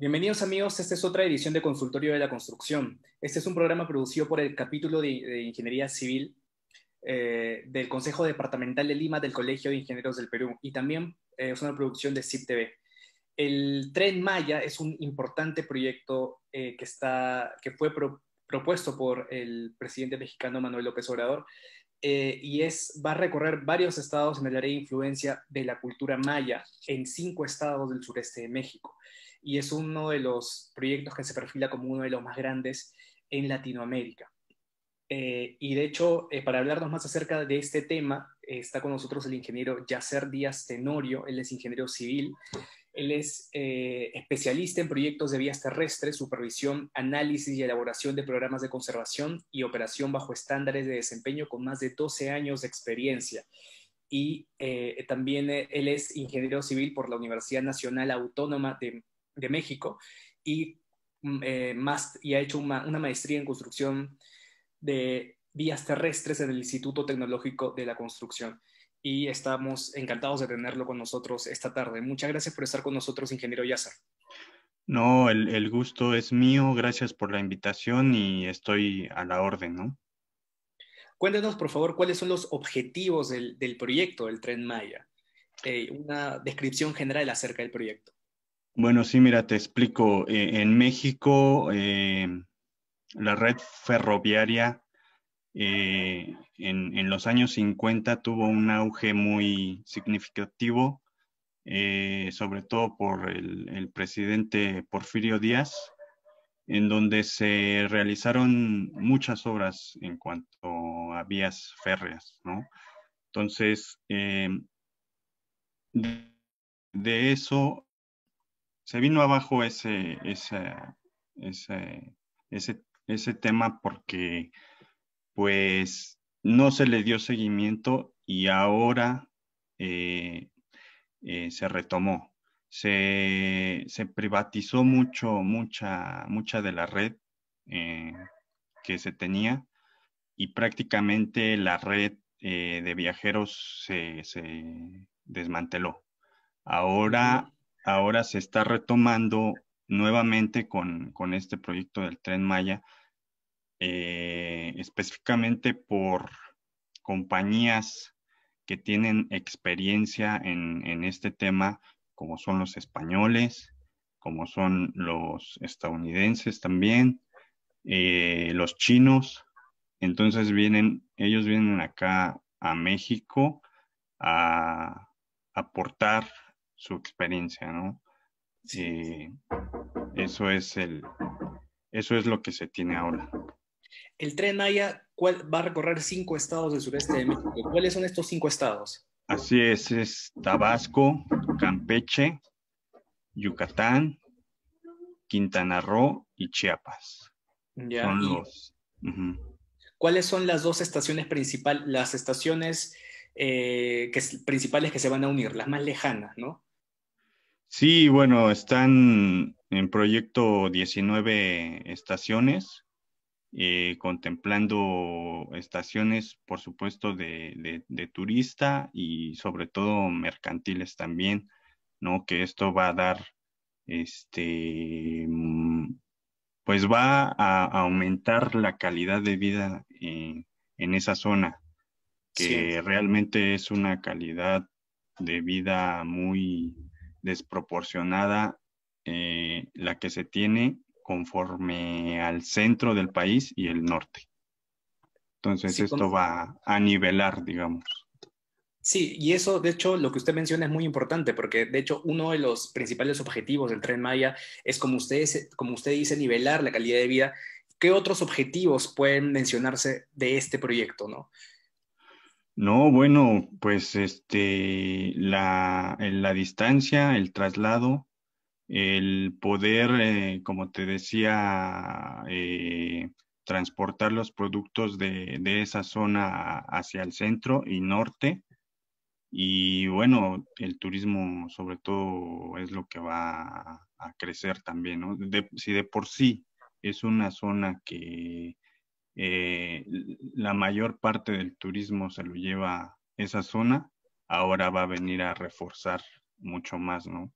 Bienvenidos amigos, esta es otra edición de Consultorio de la Construcción. Este es un programa producido por el capítulo de, Ingeniería Civil eh, del Consejo Departamental de Lima del Colegio de Ingenieros del Perú y también eh, es una producción de CIP TV. El Tren Maya es un importante proyecto eh, que, está, que fue propuesto por el presidente mexicano Manuel López Obrador y es, va a recorrer varios estados en el área de influencia de la cultura maya en cinco estados del sureste de México y es uno de los proyectos que se perfila como uno de los más grandes en Latinoamérica. Eh, y de hecho, eh, para hablarnos más acerca de este tema, eh, está con nosotros el ingeniero Yacer Díaz Tenorio, él es ingeniero civil, él es especialista en proyectos de vías terrestres, supervisión, análisis y elaboración de programas de conservación y operación bajo estándares de desempeño con más de 12 años de experiencia. Y también él es ingeniero civil por la Universidad Nacional Autónoma de de México y, mm, eh, más, y ha hecho una, maestría en construcción de vías terrestres en el Instituto Tecnológico de la Construcción. Y estamos encantados de tenerlo con nosotros esta tarde. Muchas gracias por estar con nosotros, ingeniero Yasser No, el, gusto es mío. Gracias por la invitación y estoy a la orden, ¿no? Cuéntenos, por favor, cuáles son los objetivos del, proyecto del Tren Maya. Eh, una descripción general acerca del proyecto. Bueno, sí, mira, te explico. Eh, en México, eh, la red ferroviaria eh, en, los años 50 tuvo un auge muy significativo, sobre todo por el, presidente Porfirio Díaz, en donde se realizaron muchas obras en cuanto a vías férreas, ¿no? Entonces, de eso se vino abajo ese, ese, ese, ese, tema porque pues no se le dio seguimiento y ahora eh, eh, se retomó. Se, privatizó mucho, mucha, mucha de la red eh, que se tenía y prácticamente la red de viajeros se, se desmanteló. Ahora ahora se está retomando nuevamente con, este proyecto del tren Maya, eh, específicamente por compañías que tienen experiencia en, este tema, como son los españoles, como son los estadounidenses también, eh, los chinos. Entonces vienen, ellos vienen acá a México a aportar su experiencia, ¿no? Sí. Eh, eso es el, eso es lo que se tiene ahora. El tren Haya ¿cuál, va a recorrer cinco estados del sureste de México. ¿Cuáles son estos cinco estados? Así es, es Tabasco, Campeche, Yucatán, Quintana Roo y Chiapas. son los, ¿Cuáles son las dos estaciones principales, las estaciones eh, que, principales que se van a unir, las más lejanas, ¿no? Sí, bueno, están en proyecto 19 estaciones, eh, contemplando estaciones, por supuesto, de, de, turista y sobre todo mercantiles también, ¿no? Que esto va a dar, este, mm, pues va a aumentar la calidad de vida eh, en, esa zona, que realmente es una calidad de vida muy desproporcionada eh, la que se tiene conforme al centro del país y el norte. Entonces esto va a nivelar, digamos. Sí, y eso, de hecho, lo que usted menciona es muy importante, porque de hecho uno de los principales objetivos del Tren Maya es, como usted, como usted dice, nivelar la calidad de vida. ¿Qué otros objetivos pueden mencionarse de este proyecto? ¿no? No, bueno, pues este, la, distancia, el traslado, el poder, eh, como te decía, eh, transportar los productos de, esa zona hacia el centro y norte. Y bueno, el turismo sobre todo es lo que va a, crecer también, ¿no? si de por sí es una zona que eh, la mayor parte del turismo se lo lleva esa zona, ahora va a venir a reforzar mucho más, ¿no?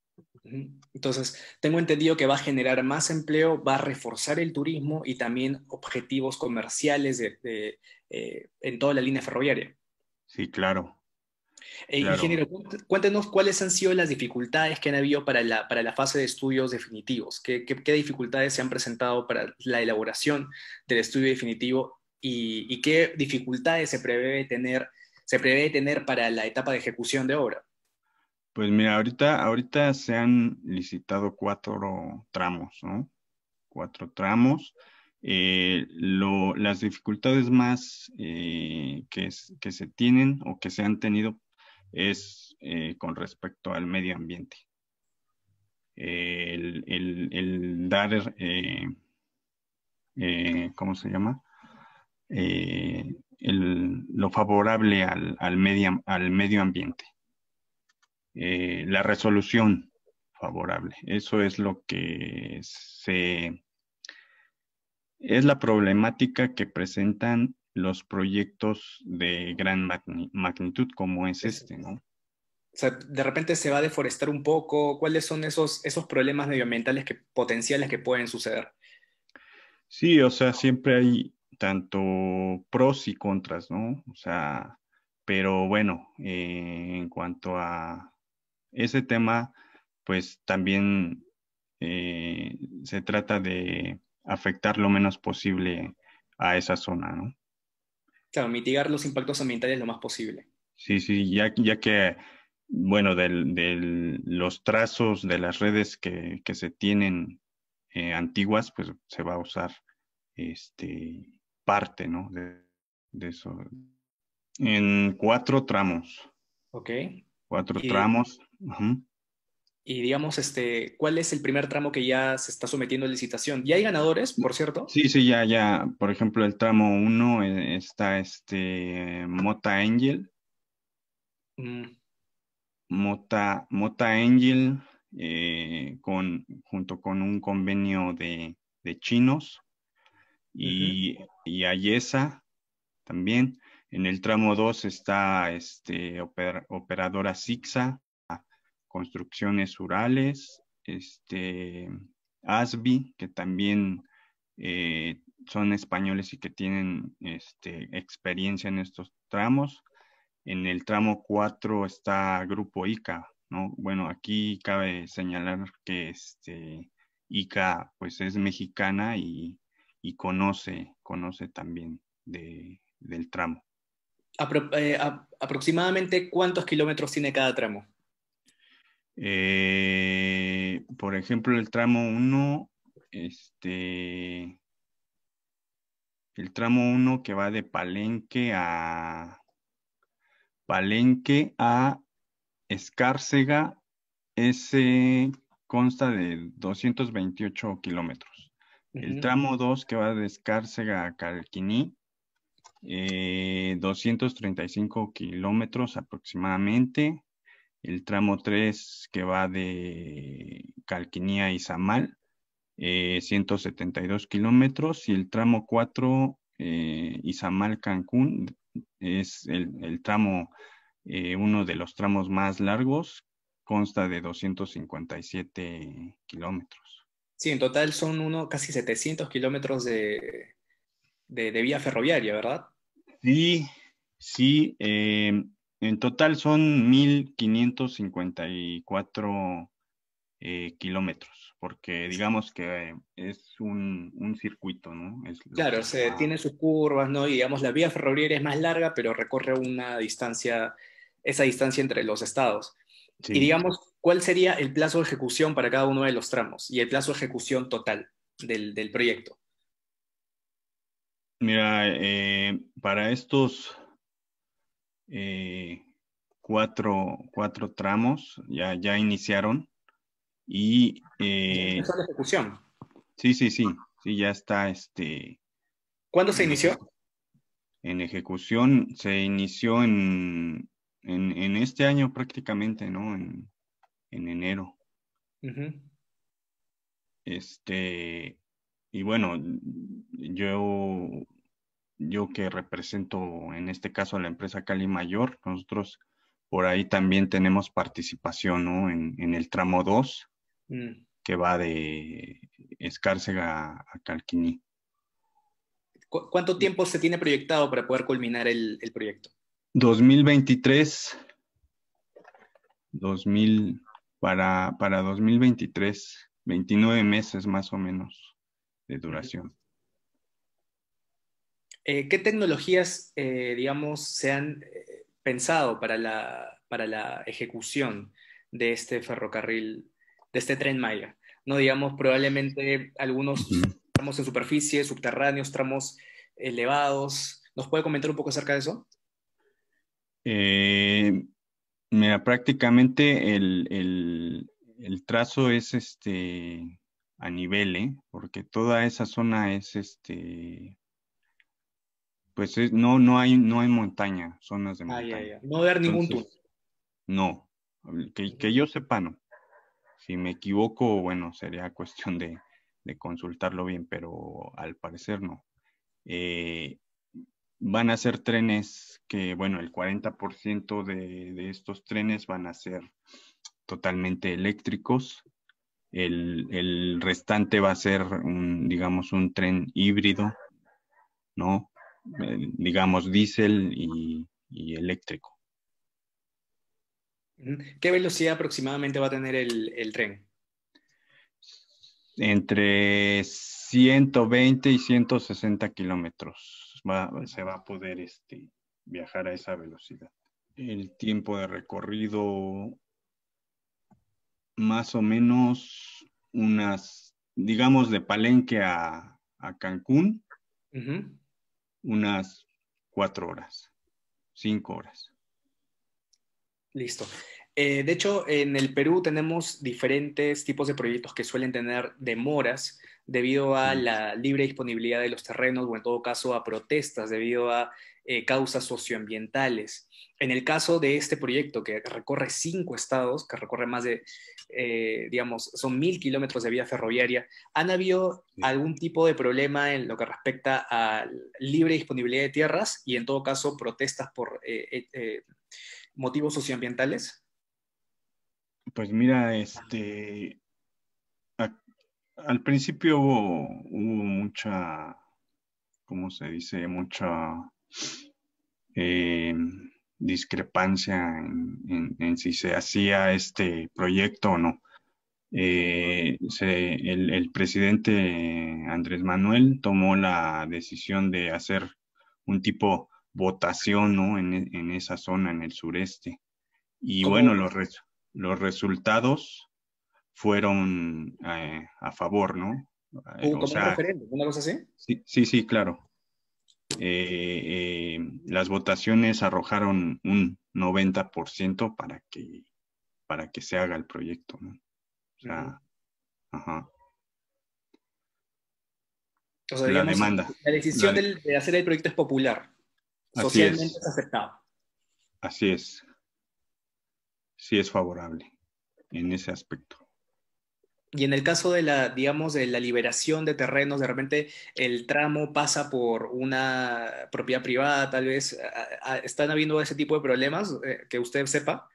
Entonces, tengo entendido que va a generar más empleo, va a reforzar el turismo y también objetivos comerciales eh, en toda la línea ferroviaria. Sí, claro. Eh, ingeniero, cuéntenos cuáles han sido las dificultades que han habido para la, para la fase de estudios definitivos. ¿Qué, dificultades se han presentado para la elaboración del estudio definitivo y, y qué dificultades se prevé tener, se prevé tener para la etapa de ejecución de obra? Pues mira, ahorita, ahorita se han licitado cuatro tramos, ¿no? Cuatro tramos. Eh, las dificultades más eh, que, se tienen o que se han tenido es eh, con respecto al medio ambiente. El, dar, eh, eh, ¿cómo se llama? El, lo favorable al, al medio ambiente. la resolución favorable. Eso es lo que se es la problemática que presentan los proyectos de gran magnitud como es este, ¿no? O sea, de repente se va a deforestar un poco. ¿Cuáles son esos, esos problemas medioambientales que, potenciales que pueden suceder? Sí, o sea, siempre hay tanto pros y contras, ¿no? O sea, pero bueno, eh, en cuanto a ese tema, pues también eh, se trata de afectar lo menos posible a esa zona, ¿no? claro, mitigar los impactos ambientales lo más posible. Sí, sí, ya, que, bueno, de los trazos de las redes que, se tienen eh, antiguas, pues se va a usar este, parte, ¿no? De, eso. En cuatro tramos. Ok. Cuatro tramos. Ajá y digamos, este, ¿cuál es el primer tramo que ya se está sometiendo a licitación? ¿Ya hay ganadores, por cierto? Sí, sí, ya, ya. Por ejemplo, el tramo 1 eh, está este Mota Angel. Mm. Mota, Mota Angel, eh, con, junto con un convenio de, chinos y, Ayesa también. En el tramo 2 está este, operadora Sixa construcciones Urales, este, ASBI, que también eh, son españoles y que tienen este, experiencia en estos tramos. En el tramo 4 está Grupo ICA, ¿no? Bueno, aquí cabe señalar que este, ICA pues es mexicana y, conoce, conoce también del tramo. Eh, aproximadamente cuántos kilómetros tiene cada tramo? Eh, por ejemplo, el tramo 1, este, el tramo 1 que va de Palenque a Palenque a Escárcega, ese consta de 228 kilómetros. El tramo 2 que va de Escárcega a Calquiní, 235 eh, kilómetros aproximadamente el tramo 3 que va de Calquinía a Izamal, 172 kilómetros, y el tramo 4 Izamal-Cancún eh, es el, tramo, eh, uno de los tramos más largos, consta de 257 kilómetros. Sí, en total son uno, casi 700 kilómetros de, de, de vía ferroviaria, ¿verdad? Sí, sí. Eh, en total son 1.554 eh, kilómetros, porque digamos que es un, circuito, ¿no? claro, se tiene sus curvas, ¿no? Y digamos, la vía ferroviaria es más larga, pero recorre una distancia, esa distancia entre los estados. Y digamos, ¿cuál sería el plazo de ejecución para cada uno de los tramos y el plazo de ejecución total del, proyecto? Mira, eh, para estos eh, cuatro, cuatro, tramos, ya, ya iniciaron. Y... Eh, ¿Está ejecución? Sí, sí, sí, sí, ya está este... ¿Cuándo se inició? En ejecución se inició en, en, en este año prácticamente, ¿no? En, enero. Este, y bueno, yo yo que represento en este caso a la empresa Cali Mayor, nosotros por ahí también tenemos participación en, el tramo 2 mm. que va de Escárcega a Calquini. ¿Cuánto tiempo se tiene proyectado para poder culminar el, el proyecto? 2023, 2000, para, para 2023, 29 meses más o menos de duración. Eh, ¿Qué tecnologías, eh, digamos, se han eh, pensado para la, para la ejecución de este ferrocarril, de este tren Maya? No digamos, probablemente algunos tramos en superficie, subterráneos, tramos elevados. ¿Nos puede comentar un poco acerca de eso? mira, prácticamente el, trazo es este a nivel, porque toda esa zona es este pues no, no hay, no hay montaña, zonas de ah, montaña. No ningún túnel. No, que, yo sepa no. Si me equivoco, bueno, sería cuestión de, consultarlo bien, pero al parecer no. Eh, van a ser trenes que, bueno, el 40% de, de, estos trenes van a ser totalmente eléctricos. El, el restante va a ser, un, digamos, un tren híbrido, ¿no? Eh, digamos, diésel y, eléctrico. ¿Qué velocidad aproximadamente va a tener el, tren? Entre 120 y 160 kilómetros se va a poder este, viajar a esa velocidad. El tiempo de recorrido, más o menos unas, digamos, de Palenque a, Cancún, unas cuatro horas, cinco horas. Listo. Eh, de hecho, en el Perú tenemos diferentes tipos de proyectos que suelen tener demoras debido a mm. la libre disponibilidad de los terrenos o en todo caso a protestas debido a eh, causas socioambientales. En el caso de este proyecto que recorre cinco estados, que recorre más de, eh, digamos, son mil kilómetros de vía ferroviaria, ¿han habido algún tipo de problema en lo que respecta a libre disponibilidad de tierras y en todo caso protestas por motivos socioambientales? Pues mira, este, al principio hubo, mucha, ¿cómo se dice? Mucha eh, discrepancia en, si se hacía este proyecto o no. Eh, el, presidente Andrés Manuel tomó la decisión de hacer un tipo votación en, esa zona, en el sureste. Y bueno, los, restos los resultados fueron eh, a favor, ¿no? Eh, una cosa así? Sí, sí, claro. Eh, las votaciones arrojaron un 90% para que, para que se haga el proyecto, ¿no? O sea, ajá. la demanda. La decisión de... hacer el proyecto es popular, socialmente es. es aceptado. Así es sí es favorable en ese aspecto. Y en el caso de la, digamos, de la liberación de terrenos, de repente el tramo pasa por una propiedad privada, tal vez, ¿están habiendo ese tipo de problemas eh, que usted sepa?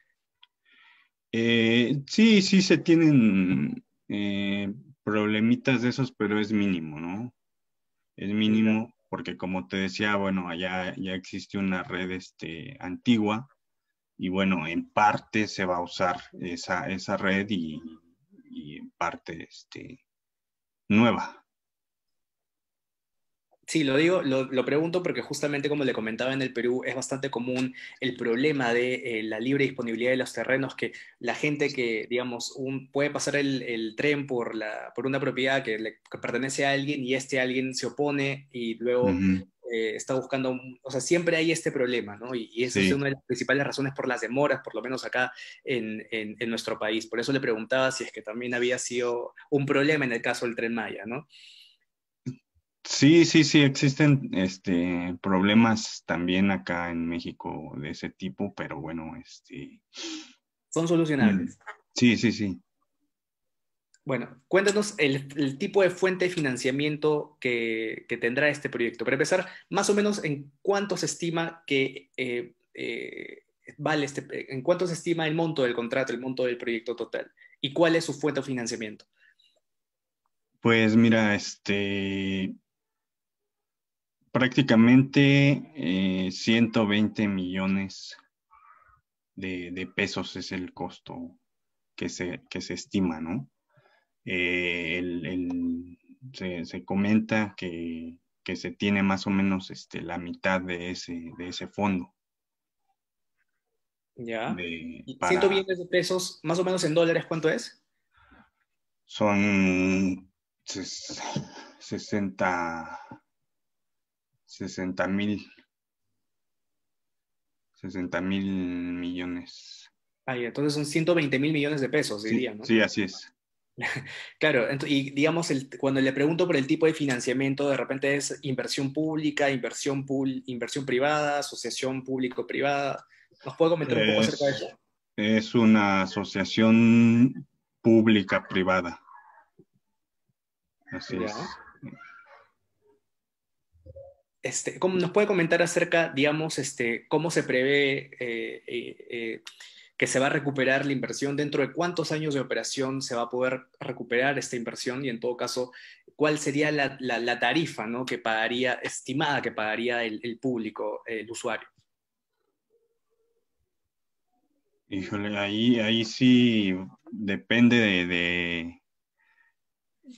Eh, sí, sí se tienen eh, problemitas de esos, pero es mínimo, ¿no? Es mínimo porque como te decía, bueno, allá ya existe una red este, antigua y bueno, en parte se va a usar esa, esa red y, en parte este, nueva. Sí, lo digo, lo, pregunto porque justamente como le comentaba en el Perú, es bastante común el problema de eh, la libre disponibilidad de los terrenos, que la gente que, digamos, un, puede pasar el, tren por, la, por una propiedad que pertenece a alguien y este alguien se opone y luego eh, está buscando, o sea, siempre hay este problema, ¿no? Y, esa es una de las principales razones por las demoras, por lo menos acá en, en, nuestro país. Por eso le preguntaba si es que también había sido un problema en el caso del tren Maya, ¿no? Sí, sí, sí, existen este, problemas también acá en México de ese tipo, pero bueno, este... Son solucionables. Sí, sí, sí. Bueno, cuéntanos el, tipo de fuente de financiamiento que, tendrá este proyecto. Para empezar, más o menos en cuánto se estima que eh, eh, vale este, en cuánto se estima el monto del contrato, el monto del proyecto total y cuál es su fuente de financiamiento. Pues mira, este prácticamente 120 eh, millones de, pesos es el costo que que se estima, ¿no? Eh, se, comenta que, se tiene más o menos este, la mitad de ese, de ese fondo. Ya. De, para... 100 billones de pesos, más o menos en dólares, ¿cuánto es? Son 60 60 mil 60 mil millones. Ay, ah, entonces son 120 mil millones de pesos, sí, diría, ¿no? Sí, así es. Claro, y digamos, el, cuando le pregunto por el tipo de financiamiento, de repente es inversión pública, inversión, inversión privada, asociación público-privada. ¿Nos puede comentar un poco acerca de eso? Es una asociación pública-privada. Así es. Este, ¿cómo ¿Nos puede comentar acerca, digamos, este, cómo se prevé eh, eh, eh, que se va a recuperar la inversión, dentro de cuántos años de operación se va a poder recuperar esta inversión y en todo caso, cuál sería la, tarifa ¿no? que pagaría, estimada que pagaría el, público, el usuario. Híjole, ahí, ahí sí depende de,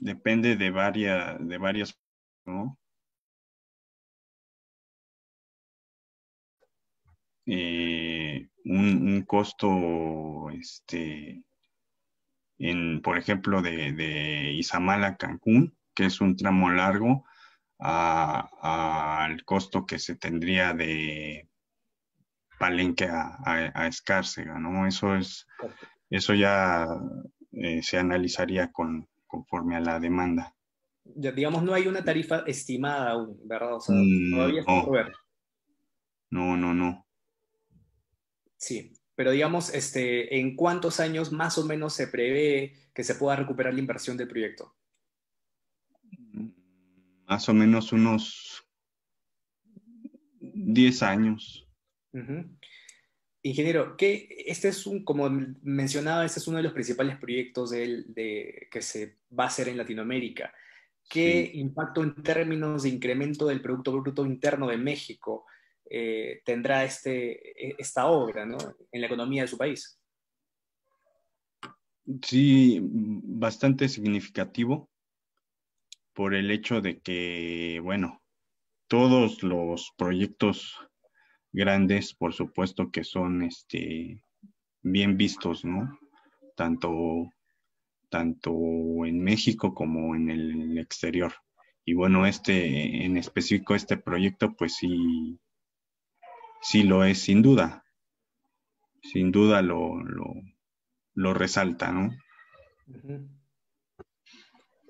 depende de varias, de varias, ¿no? Eh, un, costo, este, en, por ejemplo, de, de a Cancún, que es un tramo largo, al costo que se tendría de Palenque a, Escárcega, ¿no? Eso es, eso ya eh, se analizaría con, conforme a la demanda. digamos, no hay una tarifa estimada aún, ¿verdad? O sea, mm, todavía no. ver. no, no, no. Sí, pero digamos, este, ¿en cuántos años más o menos se prevé que se pueda recuperar la inversión del proyecto? Más o menos unos 10 años. Ingeniero, que este es un, como mencionaba, este es uno de los principales proyectos que se va a hacer en Latinoamérica. ¿Qué impacto en términos de incremento del Producto Bruto Interno de México eh, tendrá este, e, esta obra en la economía de su país. Sí, mm, bastante significativo por el hecho de que, bueno, todos los proyectos grandes, por supuesto que son este, bien vistos, ¿no? Tanto, tanto en México como en el exterior. Y bueno, este, en específico, este proyecto, pues sí, sí lo es sin duda. Sin duda lo, resalta, ¿no?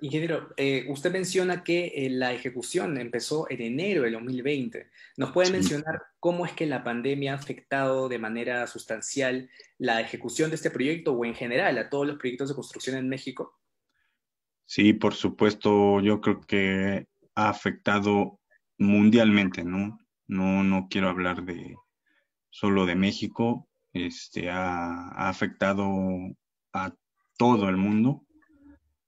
Ingeniero, eh, usted menciona que eh, la ejecución empezó en enero del 2020. ¿Nos puede mencionar cómo es que la pandemia ha afectado de manera sustancial la ejecución de este proyecto o en general a todos los proyectos de construcción en México? Sí, por supuesto, yo creo que ha afectado mundialmente, ¿no? No, no quiero hablar de solo de México. Este ha, afectado a todo el mundo.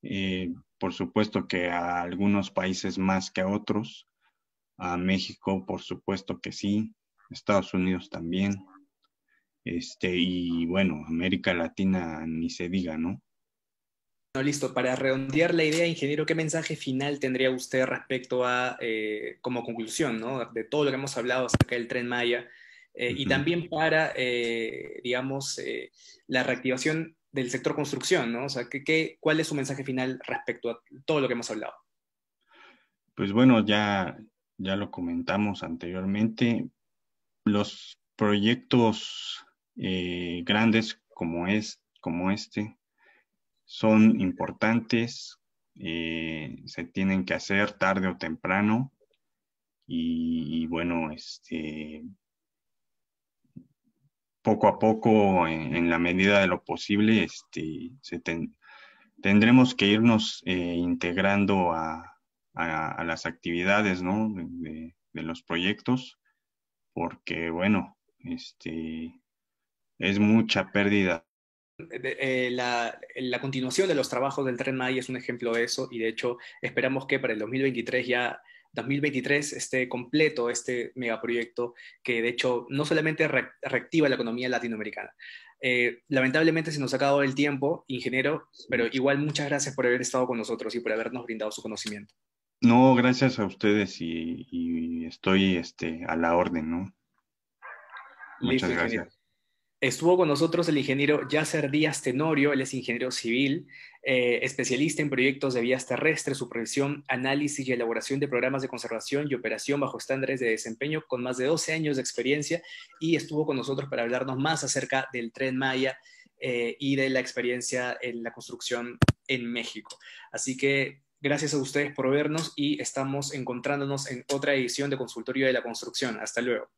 Eh, por supuesto que a algunos países más que a otros. A México, por supuesto que sí. Estados Unidos también. Este, y bueno, América Latina ni se diga, ¿no? listo, para redondear la idea, ingeniero, ¿qué mensaje final tendría usted respecto a, eh, como conclusión, de todo lo que hemos hablado acerca del tren Maya? Eh, y también para, eh, digamos, la reactivación del sector construcción, ¿no? O sea, cuál es su mensaje final respecto a todo lo que hemos hablado? Pues bueno, ya, ya lo comentamos anteriormente. Los proyectos grandes como, es, como este son importantes, eh, se tienen que hacer tarde o temprano. Y, bueno, este, poco a poco, en, la medida de lo posible, este, se tendremos que irnos eh, integrando a, las actividades ¿no? de, de, los proyectos, porque bueno, este, es mucha pérdida eh, la, continuación de los trabajos del Tren Maya es un ejemplo de eso y de hecho esperamos que para el 2023 ya 2023 esté completo este megaproyecto que de hecho no solamente reactiva la economía latinoamericana. Eh, lamentablemente se nos ha acabado el tiempo, ingeniero, pero igual muchas gracias por haber estado con nosotros y por habernos brindado su conocimiento. No, gracias a ustedes y, estoy este, a la orden, ¿no? Muchas gracias. Estuvo con nosotros el ingeniero Yasser Díaz Tenorio, él es ingeniero civil, eh, especialista en proyectos de vías terrestres, supervisión, análisis y elaboración de programas de conservación y operación bajo estándares de desempeño, con más de 12 años de experiencia, y estuvo con nosotros para hablarnos más acerca del tren Maya eh, y de la experiencia en la construcción en México. Así que gracias a ustedes por vernos y estamos encontrándonos en otra edición de Consultorio de la Construcción. Hasta luego.